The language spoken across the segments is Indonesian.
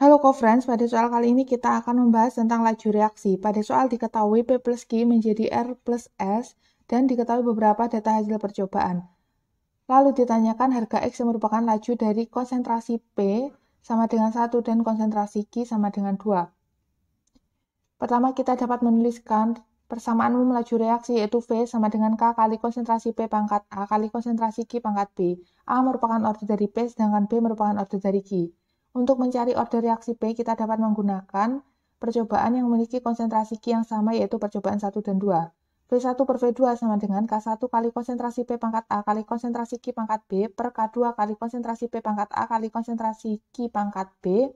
Halo co-friends, pada soal kali ini kita akan membahas tentang laju reaksi. Pada soal diketahui P plus Q menjadi R plus S dan diketahui beberapa data hasil percobaan. Lalu ditanyakan harga X yang merupakan laju dari konsentrasi P sama dengan 1 dan konsentrasi Q sama dengan 2. Pertama kita dapat menuliskan persamaan umum laju reaksi yaitu V sama dengan K kali konsentrasi P pangkat A kali konsentrasi Q pangkat B. A merupakan order dari P sedangkan B merupakan order dari Q. Untuk mencari order reaksi P, kita dapat menggunakan percobaan yang memiliki konsentrasi Q yang sama yaitu percobaan 1 dan 2. V1 per V2 sama dengan K1 kali konsentrasi P pangkat A kali konsentrasi Q pangkat B per K2 kali konsentrasi P pangkat A kali konsentrasi Q pangkat B.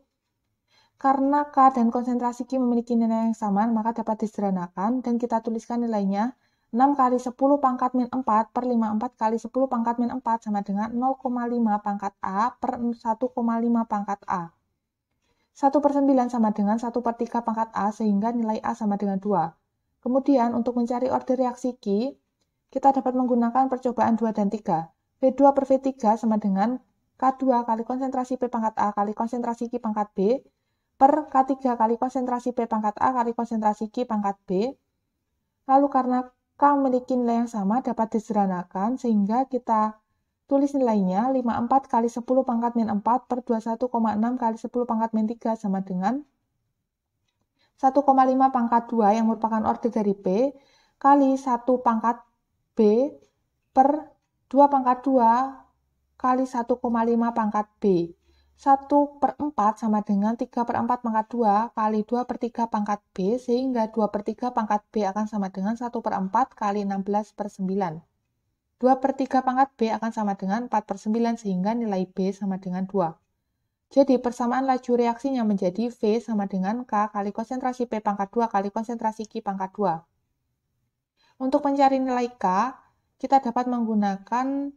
Karena K dan konsentrasi Q memiliki nilai yang sama, maka dapat diseranakan dan kita tuliskan nilainya 6 kali 10 pangkat min 4 per 54 kali 10 pangkat min 4 sama dengan 0,5 pangkat A per 1,5 pangkat A. 1 per 9 sama dengan 1 per 3 pangkat A sehingga nilai A sama dengan 2. Kemudian untuk mencari order reaksi Q, kita dapat menggunakan percobaan 2 dan 3. V2 per V3 sama dengan K2 kali konsentrasi P pangkat A kali konsentrasi Q pangkat B per K3 kali konsentrasi P pangkat A kali konsentrasi Q pangkat B. Lalu karena K memiliki nilai yang sama dapat diseranakan sehingga kita tulis nilainya 54 kali 10 pangkat min 4 per 21,6 kali 10 pangkat min 3 sama dengan 1,5 pangkat 2 yang merupakan order dari B kali 1 pangkat B per 2 pangkat 2 kali 1,5 pangkat B. 1 per 4 sama dengan 3 per 4 pangkat 2 kali 2 per 3 pangkat B, sehingga 2 per 3 pangkat B akan sama dengan 1 per 4 kali 16 per 9. 2 per 3 pangkat B akan sama dengan 4 per 9, sehingga nilai B sama dengan 2. Jadi persamaan laju reaksinya menjadi V sama dengan K kali konsentrasi P pangkat 2 kali konsentrasi Q pangkat 2. Untuk mencari nilai K, kita dapat menggunakan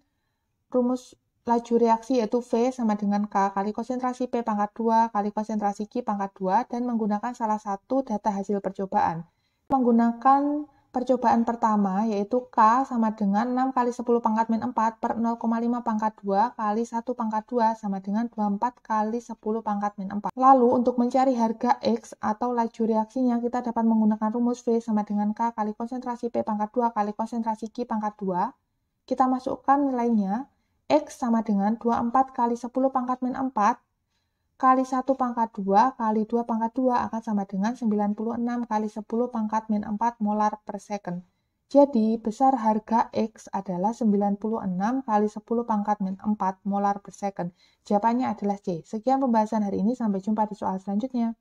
rumus laju reaksi yaitu V sama dengan K kali konsentrasi P pangkat 2 kali konsentrasi Q pangkat 2 dan menggunakan salah satu data hasil percobaan. Menggunakan percobaan pertama yaitu K sama dengan 6 kali 10 pangkat min 4 per 0,5 pangkat 2 kali 1 pangkat 2 sama dengan 24 kali 10 pangkat min 4. Lalu untuk mencari harga X atau laju reaksinya kita dapat menggunakan rumus V sama dengan K kali konsentrasi P pangkat 2 kali konsentrasi Q pangkat 2. Kita masukkan nilainya X sama dengan 24 kali 10 pangkat min 4 kali 1 pangkat 2 kali 2 pangkat 2 akan sama dengan 96 kali 10 pangkat min 4 molar per second. Jadi, besar harga X adalah 96 kali 10 pangkat min 4 molar per second. Jawabannya adalah C. Sekian pembahasan hari ini, sampai jumpa di soal selanjutnya.